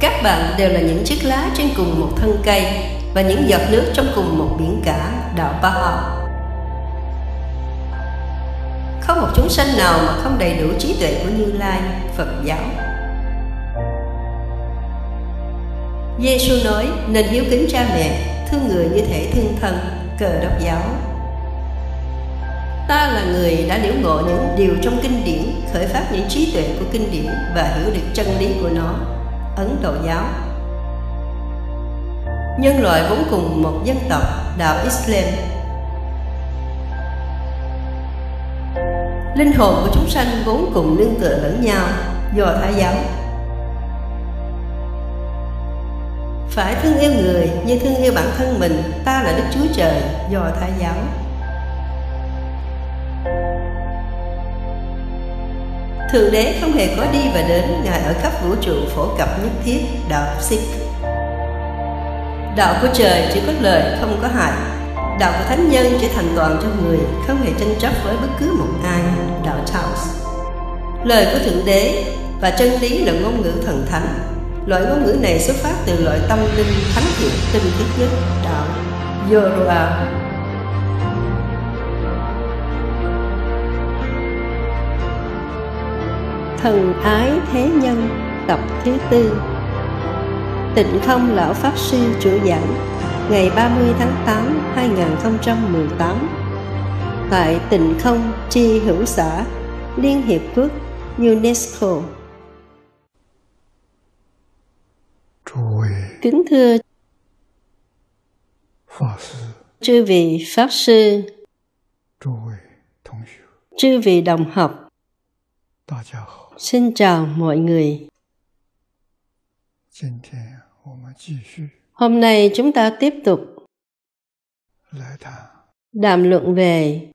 Các bạn đều là những chiếc lá trên cùng một thân cây và những giọt nước trong cùng một biển cả đạo ba Baha. Không một chúng sanh nào mà không đầy đủ trí tuệ của Như Lai, Phật giáo. Giêsu nói nên hiếu kính cha mẹ, thương người như thể thương thân, cờ đốc giáo. Ta là người đã liễu ngộ những điều trong kinh điển, khởi phát những trí tuệ của kinh điển và hiểu được chân lý của nó Ấn Độ giáo Nhân loại vốn cùng một dân tộc đạo Islam Linh hồn của chúng sanh vốn cùng nương tựa lẫn nhau Do Thái giáo Phải thương yêu người như thương yêu bản thân mình Ta là Đức Chúa Trời Do Thái giáo Thượng đế không hề có đi và đến, Ngài ở khắp vũ trụ phổ cập nhất thiết, đạo Sikh. Đạo của trời chỉ có lời, không có hại. Đạo của thánh nhân trở thành toàn cho người, không hề tranh chấp với bất cứ một ai, đạo Taos. Lời của Thượng đế và chân lý là ngôn ngữ thần thánh. Loại ngôn ngữ này xuất phát từ loại tâm linh thánh thiện tinh khiết nhất, đạo Yoruba. Thần Ái Thế Nhân Tập thứ tư Tịnh Không Lão Pháp Sư Chủ Giảng Ngày 30 tháng 8, 2018 Tại Tịnh Không Chi Hữu Xã Liên Hiệp Quốc UNESCO Kính thưa pháp sư Chư vị Pháp Sư Chư vị đồng học 大家好。Xin chào mọi người. Hôm nay chúng ta tiếp tục đàm luận về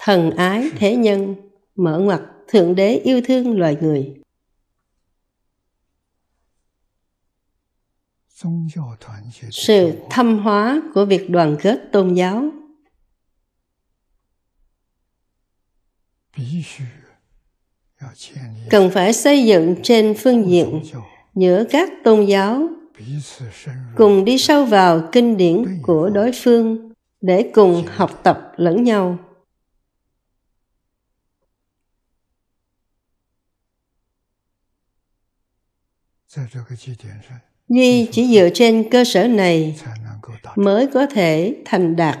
thần ái thế nhân mở ngoặt thượng đế yêu thương loài người. Sự thâm hóa của việc đoàn kết tôn giáo cần phải xây dựng trên phương diện giữa các tôn giáo cùng đi sâu vào kinh điển của đối phương để cùng học tập lẫn nhau duy chỉ dựa trên cơ sở này mới có thể thành đạt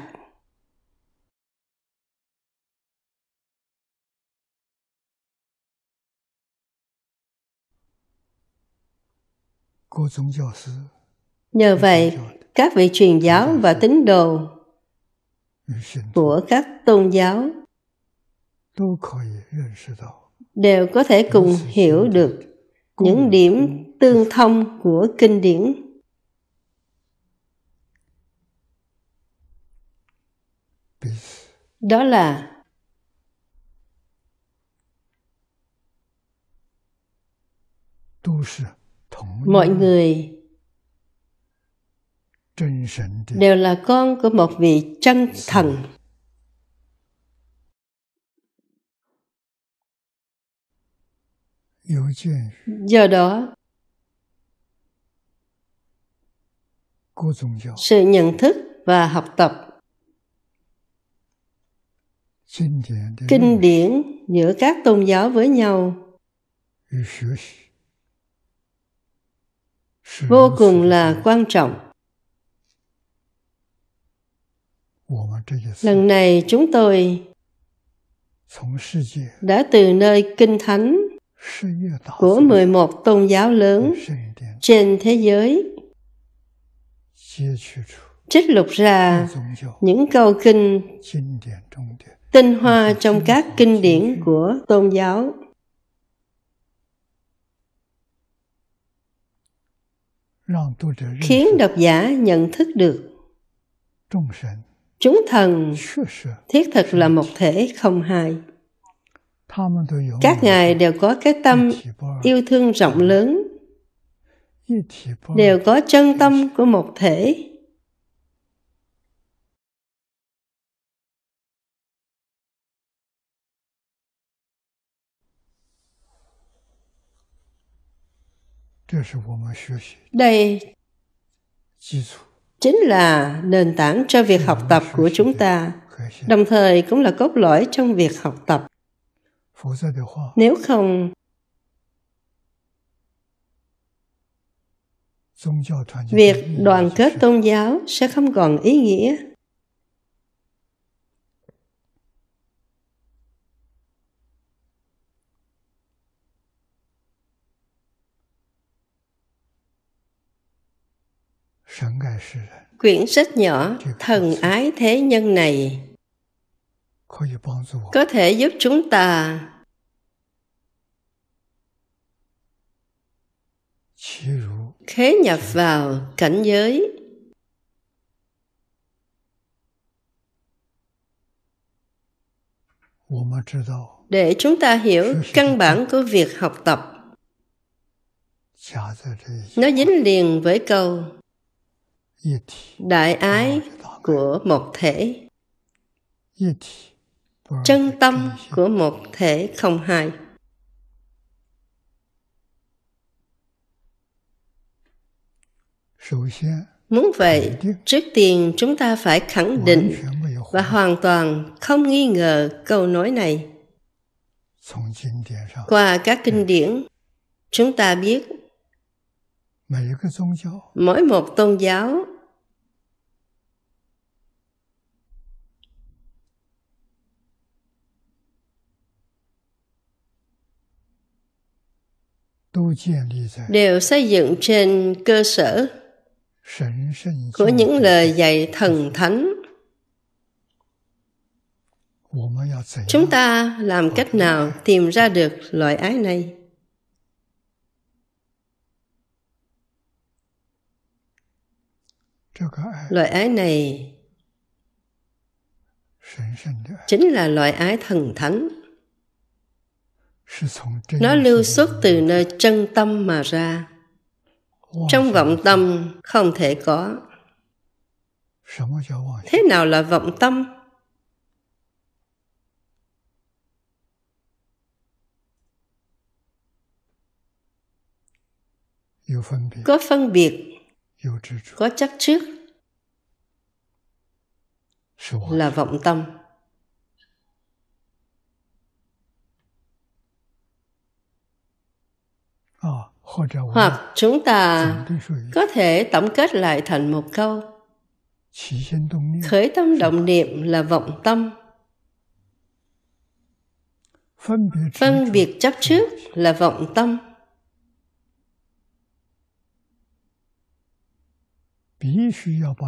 Nhờ vậy, các vị truyền giáo và tín đồ của các tôn giáo đều có thể cùng hiểu được những điểm tương thông của kinh điển đó là mọi người đều là con của một vị chân dạ. thần do đó sự nhận thức và học tập kinh điển giữa các tôn giáo với nhau vô cùng là quan trọng lần này chúng tôi đã từ nơi kinh thánh của 11 tôn giáo lớn trên thế giới trích lục ra những câu kinh tinh hoa trong các kinh điển của tôn giáo khiến độc giả nhận thức được chúng thần thiết thực là một thể không hai các ngài đều có cái tâm yêu thương rộng lớn đều có chân tâm của một thể Đây chính là nền tảng cho việc học tập của chúng ta, đồng thời cũng là cốt lõi trong việc học tập. Nếu không, việc đoàn kết tôn giáo sẽ không còn ý nghĩa Quyển sách nhỏ Thần Ái Thế Nhân này có thể giúp chúng ta khế nhập vào cảnh giới để chúng ta hiểu căn bản của việc học tập nó dính liền với câu đại ái của một thể chân tâm của một thể không hai muốn vậy trước tiên chúng ta phải khẳng định và hoàn toàn không nghi ngờ câu nói này qua các kinh điển chúng ta biết mỗi một tôn giáo đều xây dựng trên cơ sở của những lời dạy thần thánh chúng ta làm cách nào tìm ra được loại ái này Loại ái này chính là loại ái thần thánh. Nó lưu xuất từ nơi chân tâm mà ra. Trong vọng tâm không thể có. Thế nào là vọng tâm? Có phân biệt có chấp trước là vọng tâm hoặc chúng ta có thể tổng kết lại thành một câu khởi tâm động niệm là vọng tâm phân biệt chấp trước là vọng tâm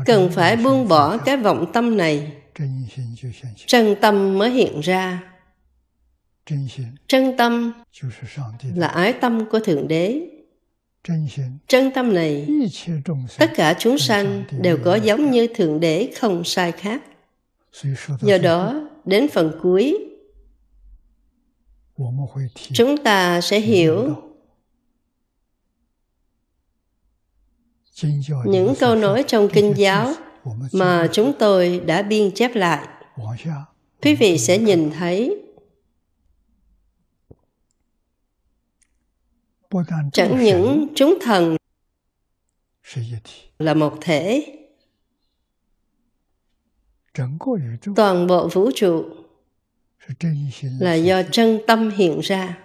cần phải buông bỏ cái vọng tâm này chân tâm mới hiện ra chân tâm là ái tâm của thượng đế chân tâm này tất cả chúng sanh đều có giống như thượng đế không sai khác do đó đến phần cuối chúng ta sẽ hiểu những câu nói trong kinh giáo mà chúng tôi đã biên chép lại quý vị sẽ nhìn thấy chẳng những chúng thần là một thể toàn bộ vũ trụ là do chân tâm hiện ra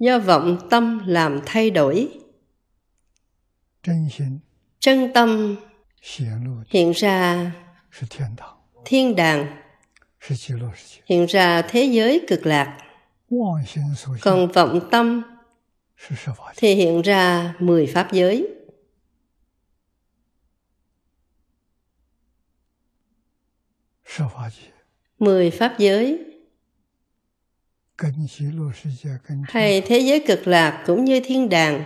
do vọng tâm làm thay đổi chân tâm hiện ra thiên đàng hiện ra thế giới cực lạc còn vọng tâm thì hiện ra mười pháp giới mười pháp giới hay thế giới cực lạc cũng như thiên đàng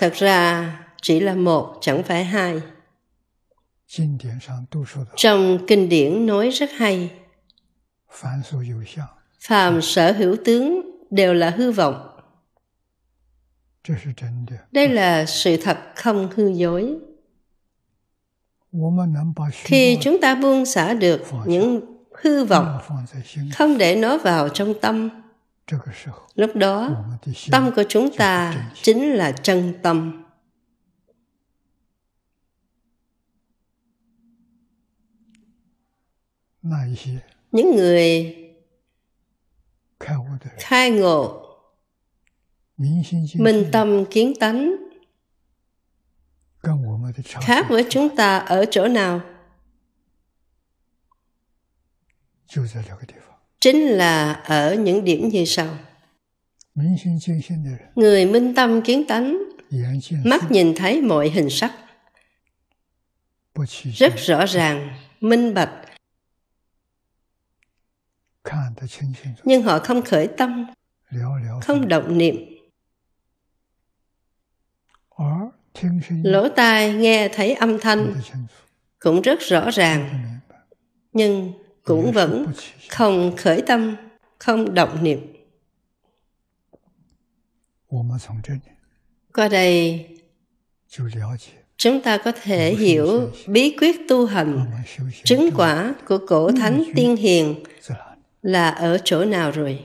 thật ra chỉ là một chẳng phải hai trong kinh điển nói rất hay phàm sở hữu tướng đều là hư vọng đây là sự thật không hư dối khi chúng ta buông xả được những hư vọng không để nó vào trong tâm lúc đó tâm của chúng ta chính là chân tâm những người khai ngộ minh tâm kiến tánh khác với chúng ta ở chỗ nào Chính là ở những điểm như sau. Người minh tâm kiến tánh, mắt nhìn thấy mọi hình sắc. Rất rõ ràng, minh bạch. Nhưng họ không khởi tâm, không động niệm. Lỗ tai nghe thấy âm thanh cũng rất rõ ràng, nhưng cũng vẫn không khởi tâm, không động niệm. Qua đây, chúng ta có thể hiểu bí quyết tu hành, chứng quả của cổ thánh tiên hiền dạ. là ở chỗ nào rồi.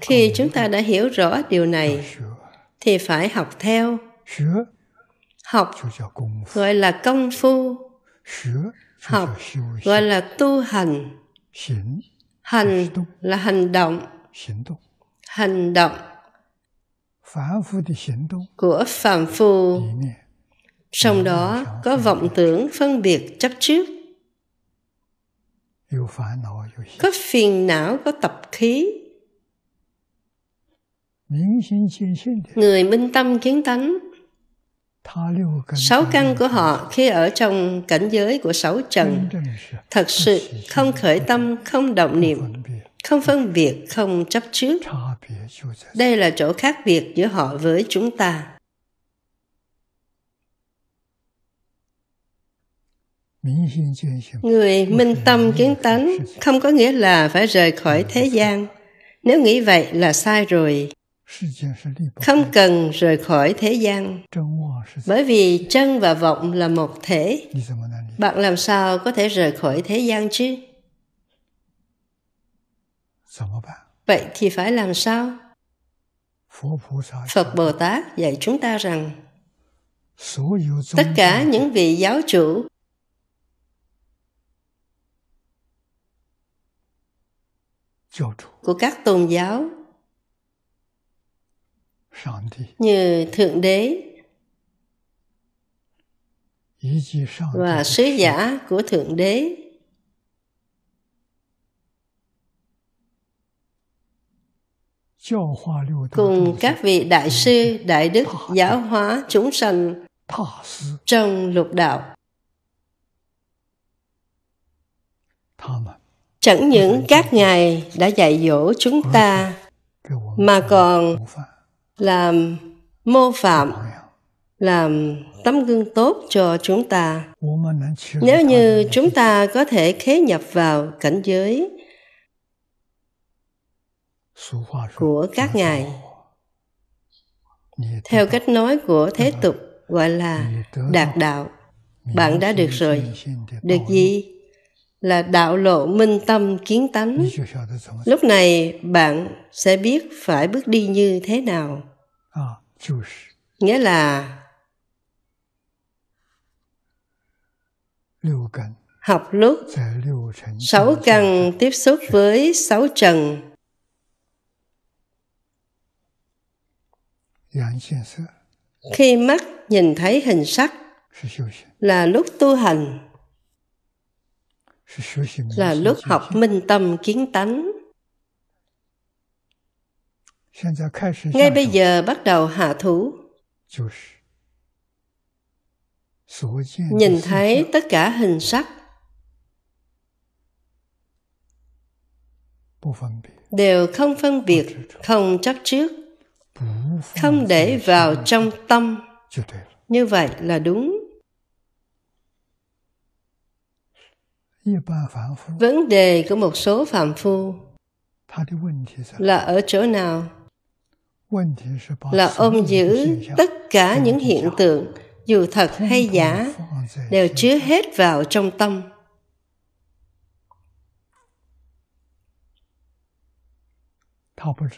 Khi chúng ta đã hiểu rõ điều này, dạ, thì phải học theo học gọi là công phu học gọi là tu hành hành là hành động hành động của phạm phu trong đó có vọng tưởng phân biệt chấp trước có phiền não có tập khí người minh tâm kiến tánh Sáu căn của họ khi ở trong cảnh giới của sáu trần thật sự không khởi tâm, không động niệm, không phân biệt, không chấp trước. Đây là chỗ khác biệt giữa họ với chúng ta. Người minh tâm kiến tánh không có nghĩa là phải rời khỏi thế gian. Nếu nghĩ vậy là sai rồi không cần rời khỏi thế gian bởi vì chân và vọng là một thể bạn làm sao có thể rời khỏi thế gian chứ vậy thì phải làm sao phật bồ tát dạy chúng ta rằng tất cả những vị giáo chủ của các tôn giáo như thượng đế và sứ giả của thượng đế cùng các vị đại sư đại đức giáo hóa chúng sanh trong lục đạo chẳng những các ngài đã dạy dỗ chúng ta mà còn làm mô phạm làm tấm gương tốt cho chúng ta nếu như chúng ta có thể khế nhập vào cảnh giới của các ngài theo cách nói của thế tục gọi là đạt đạo bạn đã được rồi được gì là đạo lộ minh tâm kiến tánh lúc này bạn sẽ biết phải bước đi như thế nào nghĩa là học lúc sáu căn tiếp xúc với sáu trần khi mắt nhìn thấy hình sắc là lúc tu hành là lúc học minh tâm kiến tánh ngay bây giờ bắt đầu hạ thủ nhìn thấy tất cả hình sắc đều không phân biệt không chấp trước không để vào trong tâm như vậy là đúng vấn đề của một số phạm phu là ở chỗ nào là ôm giữ tất cả những hiện tượng dù thật hay giả đều chứa hết vào trong tâm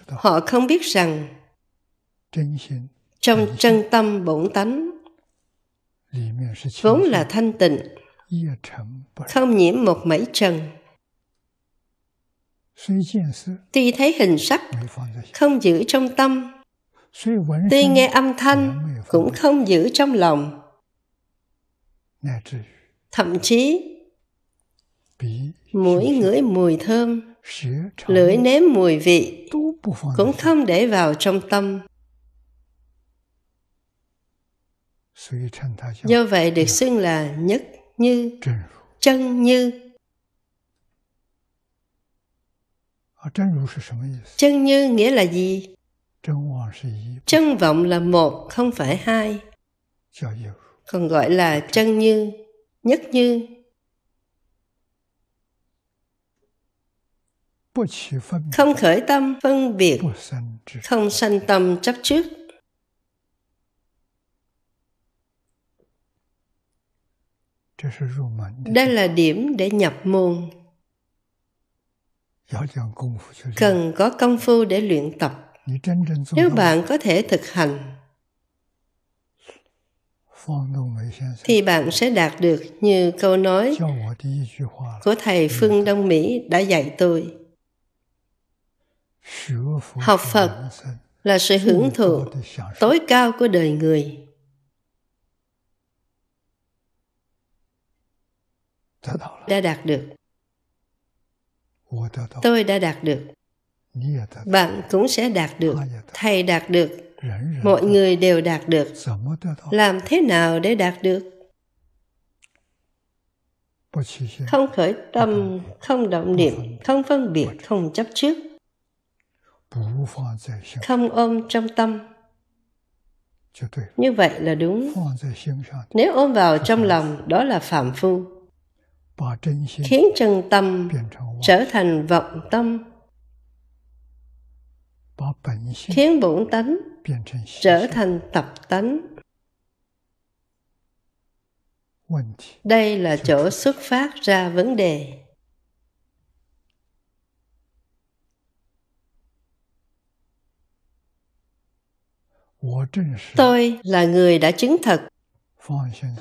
họ không biết rằng trong chân tâm bổn tánh vốn là thanh tịnh không nhiễm một mảy trần tuy thấy hình sắc không giữ trong tâm tuy nghe âm thanh cũng không giữ trong lòng thậm chí mũi ngửi mùi thơm lưỡi nếm mùi vị cũng không để vào trong tâm do vậy được xưng là nhất như chân như à, chân như nghĩa là gì chân vọng là một không phải hai còn gọi là chân như nhất như không khởi tâm phân biệt không sanh tâm chấp trước Đây là điểm để nhập môn. Cần có công phu để luyện tập. Nếu bạn có thể thực hành, thì bạn sẽ đạt được như câu nói của thầy Phương Đông Mỹ đã dạy tôi. Học Phật là sự hưởng thụ tối cao của đời người đã đạt được tôi đã đạt được bạn cũng sẽ đạt được thầy đạt được mọi người đều đạt được làm thế nào để đạt được không khởi tâm không động niệm không phân biệt không chấp trước không ôm trong tâm như vậy là đúng nếu ôm vào trong lòng đó là phạm phu khiến chân tâm trở thành vọng tâm khiến bổn tánh trở thành tập tánh đây là chỗ xuất phát ra vấn đề tôi là người đã chứng thật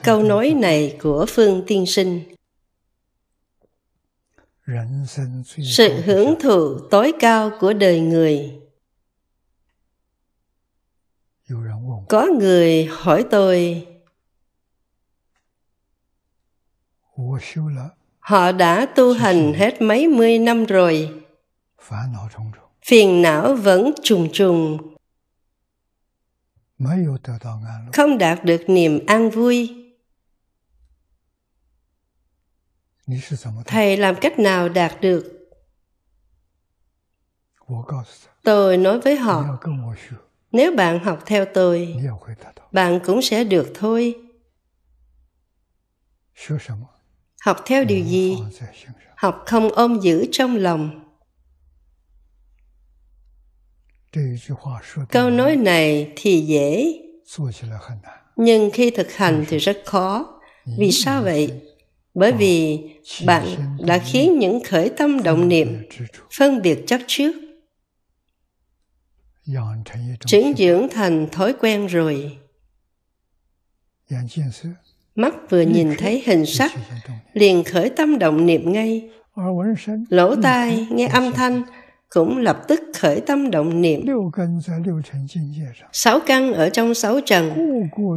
câu nói này của phương tiên sinh sự hưởng thụ tối cao của đời người có người hỏi tôi họ đã tu hành hết mấy mươi năm rồi phiền não vẫn trùng trùng không đạt được niềm an vui thầy làm cách nào đạt được tôi nói với họ nếu bạn học theo tôi bạn cũng sẽ được thôi học theo điều gì học không ôm giữ trong lòng câu nói này thì dễ nhưng khi thực hành thì rất khó vì sao vậy bởi ờ, vì bạn đã khiến những khởi tâm động niệm phân biệt chấp trước dạ chứng dưỡng thành thói quen rồi dạ mắt vừa nhìn thấy hình sắc liền khởi tâm động niệm ngay lỗ ừ, tai ừ, nghe ừ, âm thanh cũng lập tức khởi tâm động niệm sáu căn ở trong sáu trần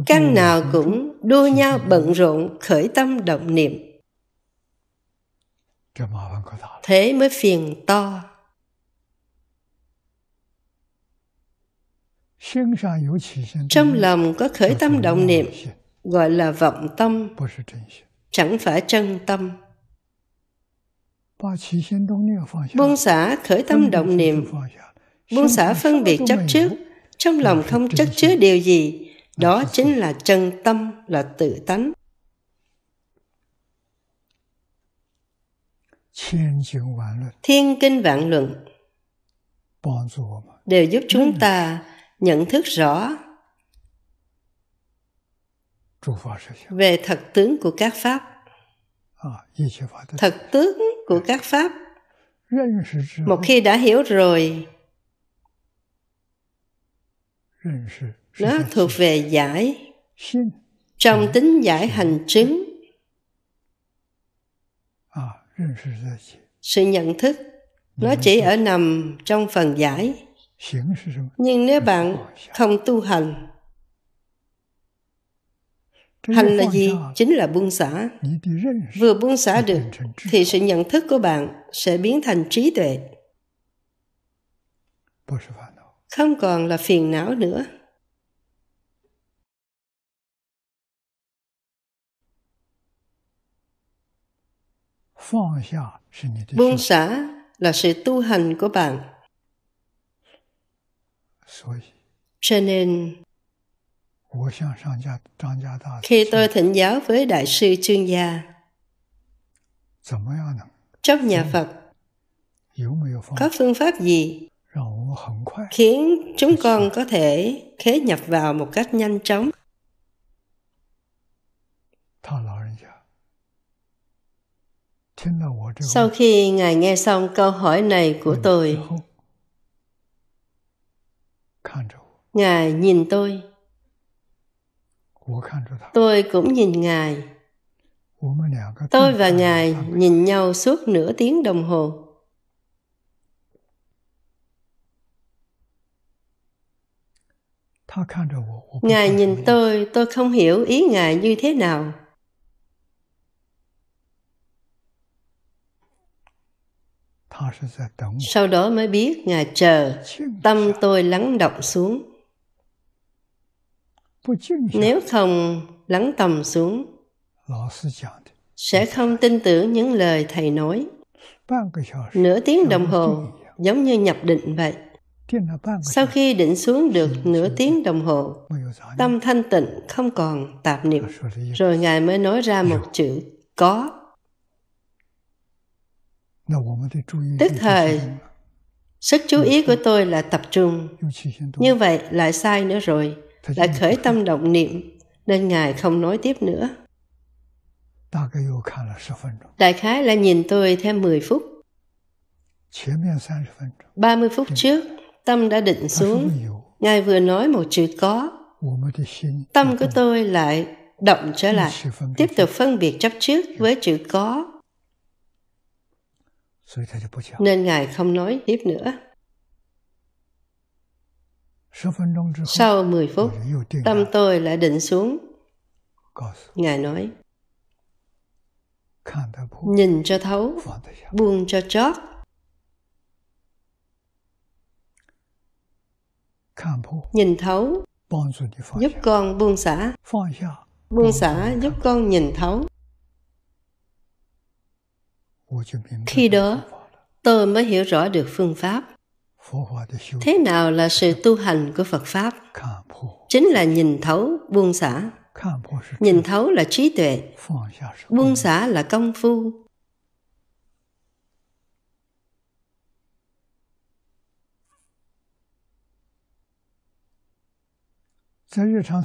căn nào cũng đua nhau bận rộn khởi tâm động niệm thế mới phiền to trong lòng có khởi tâm động niệm gọi là vọng tâm chẳng phải chân tâm buông xả khởi tâm động niệm buông xả phân biệt chấp trước trong lòng không chất chứa điều gì đó chính là chân tâm là tự tánh thiên kinh vạn luận đều giúp chúng ta nhận thức rõ về thật tướng của các pháp à, thật tướng của các pháp một khi đã hiểu rồi nó thuộc về giải trong tính giải hành chứng sự nhận thức nó chỉ ở nằm trong phần giải nhưng nếu bạn không tu hành hành là gì chính là buông xả vừa buông xả được thì sự nhận thức của bạn sẽ biến thành trí tuệ không còn là phiền não nữa Buông xả là sự tu hành của bạn. Cho nên, khi tôi thỉnh giáo với Đại sư Trương Gia, trong nhà Phật, có phương pháp gì khiến chúng con có thể khế nhập vào một cách nhanh chóng? sau khi ngài nghe xong câu hỏi này của tôi ngài nhìn tôi tôi cũng nhìn ngài tôi và ngài nhìn nhau suốt nửa tiếng đồng hồ ngài nhìn tôi tôi không hiểu ý ngài như thế nào Sau đó mới biết Ngài chờ, tâm tôi lắng động xuống. Nếu không lắng tầm xuống, sẽ không tin tưởng những lời Thầy nói. Nửa tiếng đồng hồ giống như nhập định vậy. Sau khi định xuống được nửa tiếng đồng hồ, tâm thanh tịnh không còn tạp niệm, rồi Ngài mới nói ra một chữ có. Tức thời, sức chú ý của tôi là tập trung. Như vậy lại sai nữa rồi, lại khởi tâm động niệm, nên Ngài không nói tiếp nữa. Đại khái là nhìn tôi thêm 10 phút. 30 phút trước, tâm đã định xuống. Ngài vừa nói một chữ có. Tâm của tôi lại động trở lại, tiếp tục phân biệt chấp trước với chữ có nên Ngài không nói tiếp nữa. Sau 10 phút, tâm tôi lại định xuống. Ngài nói, nhìn cho thấu, buông cho chót. Nhìn thấu, giúp con buông xả. Buông xả giúp con nhìn thấu khi đó tôi mới hiểu rõ được phương pháp thế nào là sự tu hành của phật pháp chính là nhìn thấu buông xả nhìn thấu là trí tuệ buông xả là công phu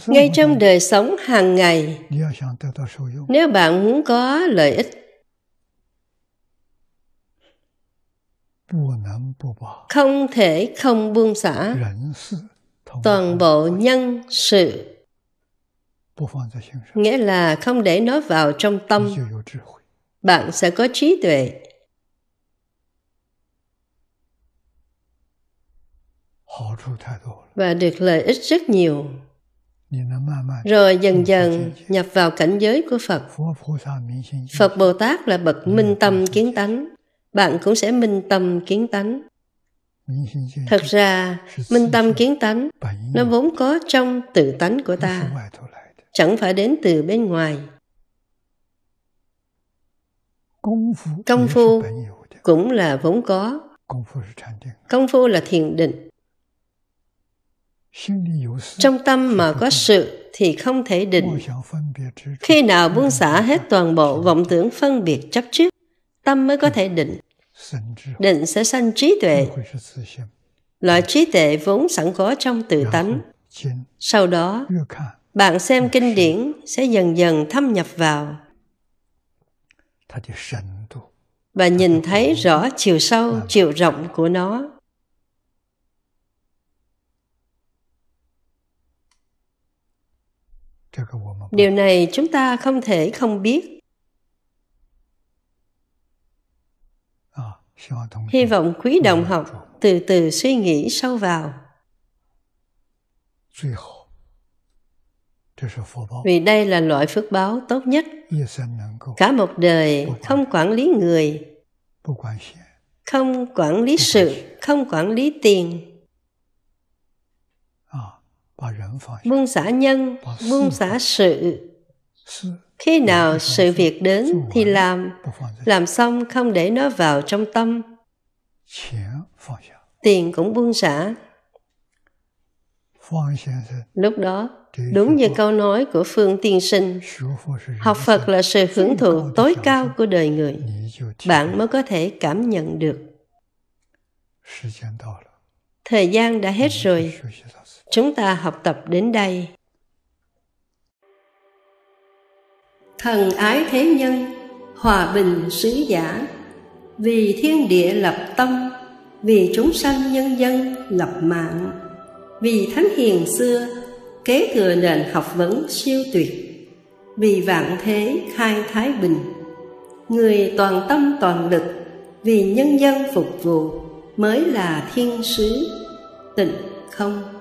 ngay trong đời sống hàng ngày nếu bạn muốn có lợi ích không thể không buông xả toàn bộ nhân sự nghĩa là không để nó vào trong tâm bạn sẽ có trí tuệ và được lợi ích rất nhiều rồi dần dần nhập vào cảnh giới của phật phật bồ tát là bậc minh tâm kiến tánh bạn cũng sẽ minh tâm kiến tánh thật ra minh tâm kiến tánh nó vốn có trong tự tánh của ta chẳng phải đến từ bên ngoài công phu cũng là vốn có công phu là thiền định trong tâm mà có sự thì không thể định khi nào buông xả hết toàn bộ vọng tưởng phân biệt chấp trước tâm mới có thể định định sẽ sanh trí tuệ loại trí tuệ vốn sẵn có trong tự tánh sau đó bạn xem kinh điển sẽ dần dần thâm nhập vào và nhìn thấy rõ chiều sâu chiều rộng của nó điều này chúng ta không thể không biết hy vọng quý đồng học từ từ suy nghĩ sâu vào vì đây là loại phước báo tốt nhất cả một đời không quản lý người không quản lý sự không quản lý tiền buông xả nhân buông xả sự khi nào sự việc đến thì làm làm xong không để nó vào trong tâm tiền cũng buông xả lúc đó đúng như câu nói của phương tiên sinh học phật là sự hưởng thụ tối cao của đời người bạn mới có thể cảm nhận được thời gian đã hết rồi chúng ta học tập đến đây thần ái thế nhân hòa bình sứ giả vì thiên địa lập tâm vì chúng sanh nhân dân lập mạng vì thánh hiền xưa kế thừa nền học vấn siêu tuyệt vì vạn thế khai thái bình người toàn tâm toàn lực vì nhân dân phục vụ mới là thiên sứ tịnh không